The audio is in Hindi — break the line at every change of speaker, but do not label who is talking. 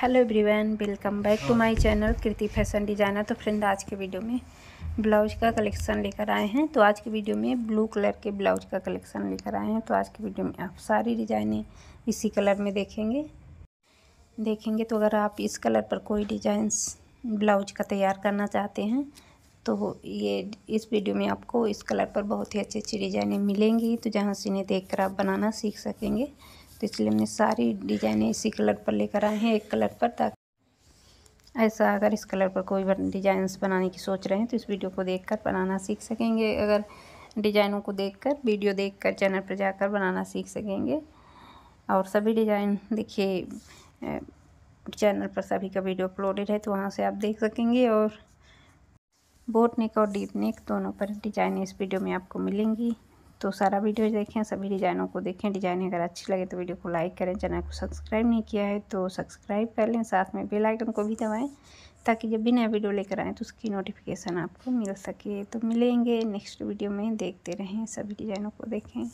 hello everyone welcome back to my channel Kriti fashion designer तो फ्रेंड आज के वीडियो में ब्लाउज का कलेक्शन लेकर आए हैं तो आज के वीडियो में ब्लू कलर के ब्लाउज का कलेक्शन लेकर आए हैं तो आज के वीडियो में आप सारी डिज़ाइनें इसी कलर में देखेंगे देखेंगे तो अगर आप इस कलर पर कोई डिजाइन ब्लाउज का तैयार करना चाहते हैं तो ये इस वीडियो में आपको इस कलर पर बहुत ही अच्छी अच्छी डिज़ाइनें मिलेंगी तो जहाँ से इन्हें देख आप बनाना सीख सकेंगे तो इसलिए हमने सारी डिजाइनें इसी कलर पर लेकर आए हैं एक कलर पर ताकि ऐसा अगर इस कलर पर कोई डिजाइंस बनाने की सोच रहे हैं तो इस वीडियो को देखकर बनाना सीख सकेंगे अगर डिजाइनों को देखकर वीडियो देखकर चैनल पर जाकर बनाना सीख सकेंगे और सभी डिज़ाइन देखिए चैनल पर सभी का वीडियो अपलोडेड है तो वहाँ से आप देख सकेंगे और बोट नेक और डीप नेक दोनों पर डिज़ाइन इस वीडियो में आपको मिलेंगी तो सारा वीडियो देखें सभी डिज़ाइनों को देखें डिज़ाइन अगर अच्छी लगे तो वीडियो को लाइक करें चैनल को सब्सक्राइब नहीं किया है तो सब्सक्राइब कर लें साथ में बेल आइकन को भी दबाएं ताकि जब भी नया वीडियो लेकर आएँ तो उसकी नोटिफिकेशन आपको मिल सके तो मिलेंगे नेक्स्ट वीडियो में देखते रहें सभी डिज़ाइनों को देखें